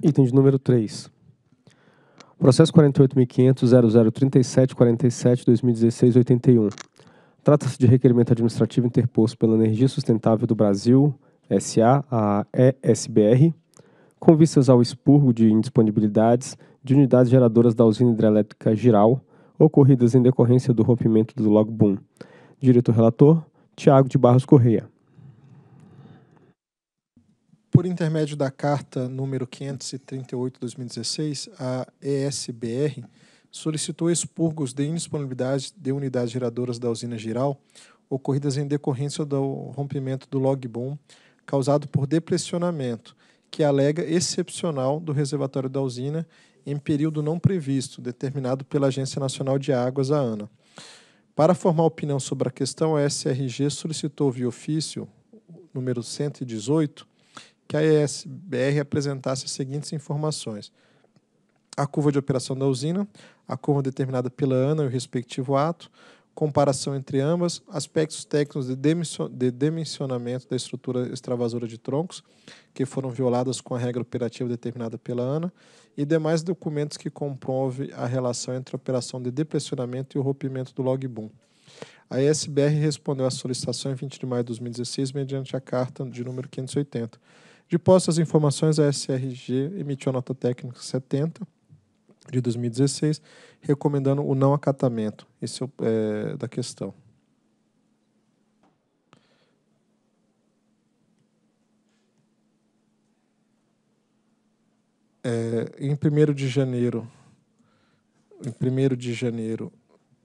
Item de número 3. Processo 48.500.0037.47.2016.81. Trata-se de requerimento administrativo interposto pela Energia Sustentável do Brasil, SA, a ESBR, com vistas ao expurgo de indisponibilidades de unidades geradoras da usina hidrelétrica Giral, ocorridas em decorrência do rompimento do Logboom. Diretor-relator, Tiago de Barros Correia por intermédio da carta número 538/2016, a ESBR solicitou expurgos de indisponibilidade de unidades geradoras da usina geral ocorridas em decorrência do rompimento do log causado por depressionamento, que alega excepcional do reservatório da usina em período não previsto, determinado pela Agência Nacional de Águas, a ANA. Para formar opinião sobre a questão, a SRG solicitou via ofício número 118 que a ESBR apresentasse as seguintes informações. A curva de operação da usina, a curva determinada pela ANA e o respectivo ato, comparação entre ambas, aspectos técnicos de, dimensionamento da estrutura extravasora de troncos, que foram violadas com a regra operativa determinada pela ANA, e demais documentos que comprovem a relação entre a operação de depressionamento e o rompimento do logboom. A ESBR respondeu à solicitação em 20 de maio de 2016 mediante a carta de número 580 de posse das informações, a SRG emitiu a nota técnica 70 de 2016, recomendando o não acatamento esse é, é da questão. É, em 1 de janeiro em 1 de janeiro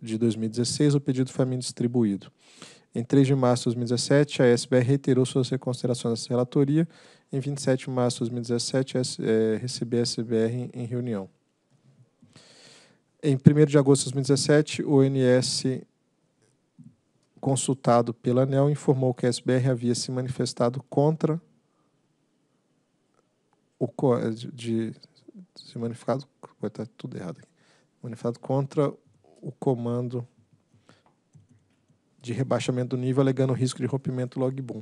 de 2016, o pedido foi a mim distribuído. Em 3 de março de 2017, a SBR reiterou suas reconsiderações dessa relatoria. Em 27 de março de 2017, é, recebeu a SBR em, em reunião. Em 1 de agosto de 2017, o ONS, consultado pela ANEL, informou que a SBR havia se manifestado contra o é, de, de se manifestado, tá tudo errado aqui, manifestado contra o comando de rebaixamento do nível, alegando risco de rompimento log boom.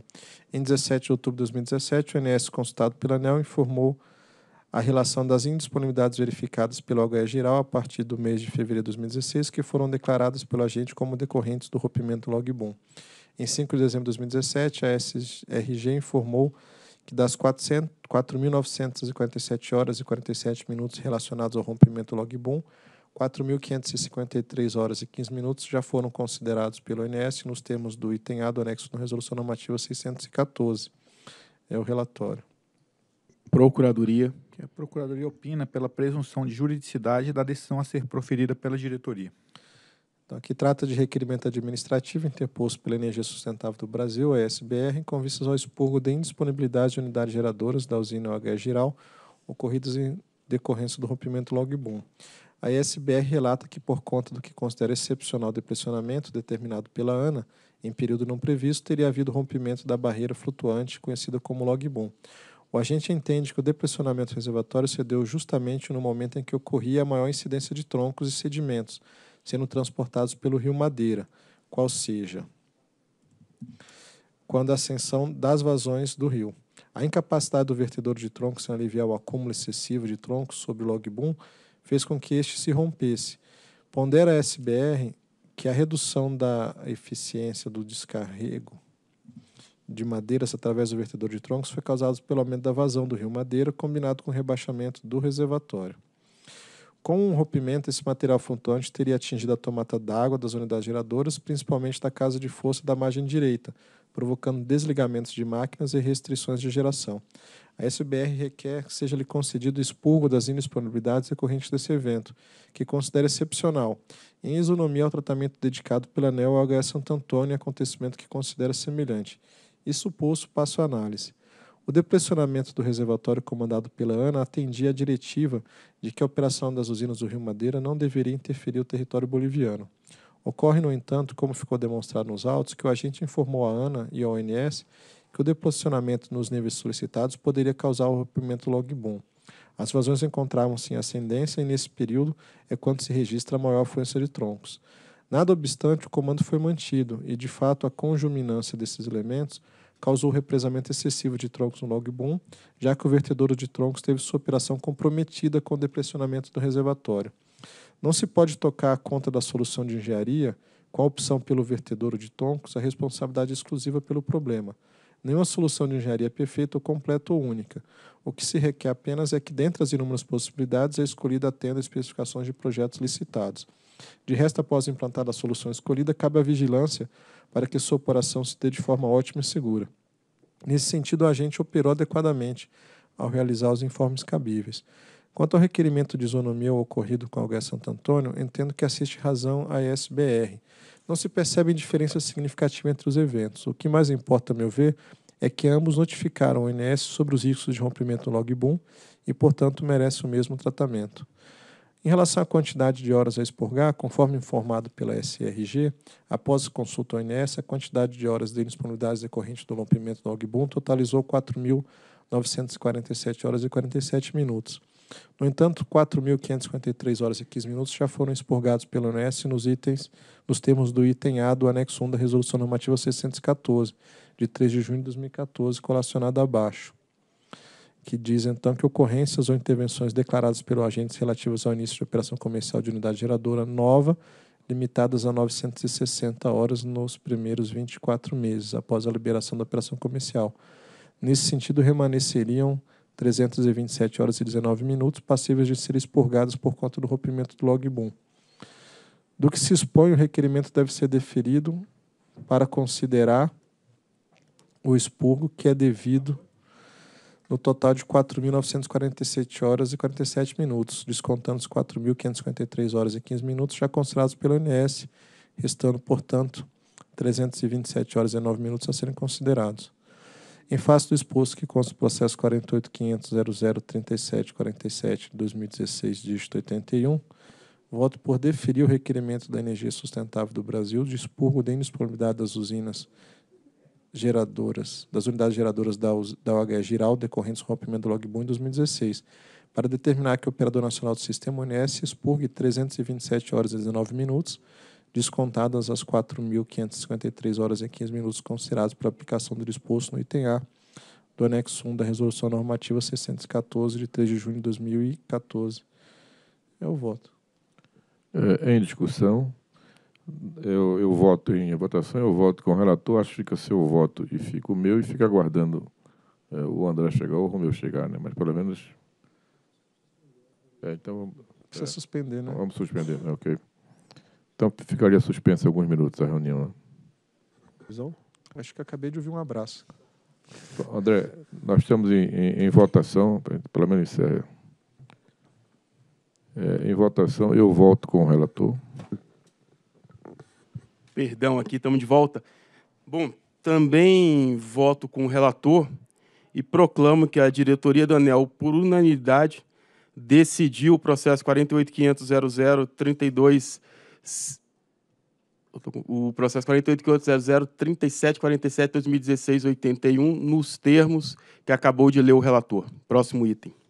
Em 17 de outubro de 2017, o INS, consultado pela ANEL, informou a relação das indisponibilidades verificadas pelo AGE Geral a partir do mês de fevereiro de 2016, que foram declaradas pelo agente como decorrentes do rompimento log boom. Em 5 de dezembro de 2017, a SRG informou que das 4.947 horas e 47 minutos relacionados ao rompimento log boom, 4.553 horas e 15 minutos já foram considerados pelo INS nos termos do item A do anexo da Resolução Normativa 614. É o relatório. Procuradoria. É, a Procuradoria opina pela presunção de juridicidade da decisão a ser proferida pela diretoria. Então, aqui trata de requerimento administrativo interposto pela Energia Sustentável do Brasil, a ESBR, com vistas ao expurgo de indisponibilidade de unidades geradoras da usina OH Giral, ocorridas em decorrência do rompimento log a SBR relata que, por conta do que considera excepcional depressionamento determinado pela ANA, em período não previsto, teria havido rompimento da barreira flutuante conhecida como log boom. O agente entende que o depressionamento reservatório se deu justamente no momento em que ocorria a maior incidência de troncos e sedimentos, sendo transportados pelo rio Madeira, qual seja, quando a ascensão das vazões do rio. A incapacidade do vertedor de troncos em aliviar o acúmulo excessivo de troncos sobre o log boom fez com que este se rompesse. Pondera a SBR que a redução da eficiência do descarrego de madeiras através do vertedor de troncos foi causada pelo aumento da vazão do rio Madeira, combinado com o rebaixamento do reservatório. Com um rompimento, esse material flutuante teria atingido a tomada d'água das unidades geradoras, principalmente da casa de força da margem direita, provocando desligamentos de máquinas e restrições de geração. A SBR requer que seja lhe concedido expurgo das indisponibilidades decorrentes desse evento, que considera excepcional, em isonomia ao tratamento dedicado pela ANEL ao HS Santo Antônio e acontecimento que considera semelhante. E suposto, passo à análise. O depressionamento do reservatório comandado pela ANA atendia à diretiva de que a operação das usinas do Rio Madeira não deveria interferir o território boliviano. Ocorre, no entanto, como ficou demonstrado nos autos, que o agente informou a ANA e a ONS que o deposicionamento nos níveis solicitados poderia causar o rompimento log boom. As vazões encontravam-se em ascendência e, nesse período, é quando se registra a maior afluência de troncos. Nada obstante, o comando foi mantido e, de fato, a conjuminância desses elementos causou o represamento excessivo de troncos no log boom, já que o vertedouro de troncos teve sua operação comprometida com o depressionamento do reservatório. Não se pode tocar a conta da solução de engenharia, com a opção pelo vertedouro de troncos, a responsabilidade é exclusiva pelo problema – Nenhuma solução de engenharia é perfeita ou completa ou única. O que se requer apenas é que, dentre as inúmeras possibilidades, é a escolhida atenda às especificações de projetos licitados. De resto, após implantar a solução escolhida, cabe à vigilância para que sua operação se dê de forma ótima e segura. Nesse sentido, o agente operou adequadamente ao realizar os informes cabíveis. Quanto ao requerimento de isonomia ocorrido com o Algar Santo Antônio, entendo que assiste razão à ESBR, não se percebem diferença significativa entre os eventos. O que mais importa, a meu ver, é que ambos notificaram o INS sobre os riscos de rompimento do logboom e, portanto, merece o mesmo tratamento. Em relação à quantidade de horas a expurgar, conforme informado pela SRG, após consulta ao INS, a quantidade de horas de indisponibilidades decorrentes do rompimento do logboom totalizou 4.947 horas e 47 minutos. No entanto, 4.553 horas e 15 minutos já foram expurgados pelo ONS nos itens, nos termos do item A do anexo 1 da Resolução Normativa 614, de 3 de junho de 2014, colacionada abaixo, que diz então que ocorrências ou intervenções declaradas pelo agente relativas ao início de operação comercial de unidade geradora nova, limitadas a 960 horas nos primeiros 24 meses após a liberação da operação comercial. Nesse sentido, permaneceriam 327 horas e 19 minutos, passíveis de ser expurgadas por conta do rompimento do logboom. Do que se expõe, o requerimento deve ser deferido para considerar o expurgo que é devido no total de 4.947 horas e 47 minutos, descontando os 4.553 horas e 15 minutos já considerados pelo INSS restando, portanto, 327 horas e 9 minutos a serem considerados. Em face do exposto que consta o processo 48.500.003747/2016, dígito 81, voto por deferir o requerimento da Energia Sustentável do Brasil de expurgo de indisponibilidade das usinas geradoras, das unidades geradoras da, da OHE Giral decorrentes do rompimento do logboom em 2016, para determinar que o Operador Nacional do Sistema, ONS, expurgue 327 horas e 19 minutos descontadas as 4.553 horas e 15 minutos considerados para aplicação do disposto no item A do anexo 1 da Resolução Normativa 614, de 3 de junho de 2014. Eu é voto. É, em discussão, eu, eu voto em votação, eu voto com o relator, acho que fica seu voto e fica o meu, e fica aguardando é, o André chegar ou o Romeu chegar, né? Mas pelo menos. É, então. Precisa é, suspender, né? Vamos suspender, né? ok. Então ficaria suspensa alguns minutos a reunião. Né? Acho que acabei de ouvir um abraço. André, nós estamos em, em, em votação, pelo menos isso é, é Em votação, eu volto com o relator. Perdão, aqui estamos de volta. Bom, também voto com o relator e proclamo que a diretoria do ANEL, por unanimidade, decidiu o processo 485000032 o processo 48.500.37.47.2016.81, nos termos que acabou de ler o relator. Próximo item.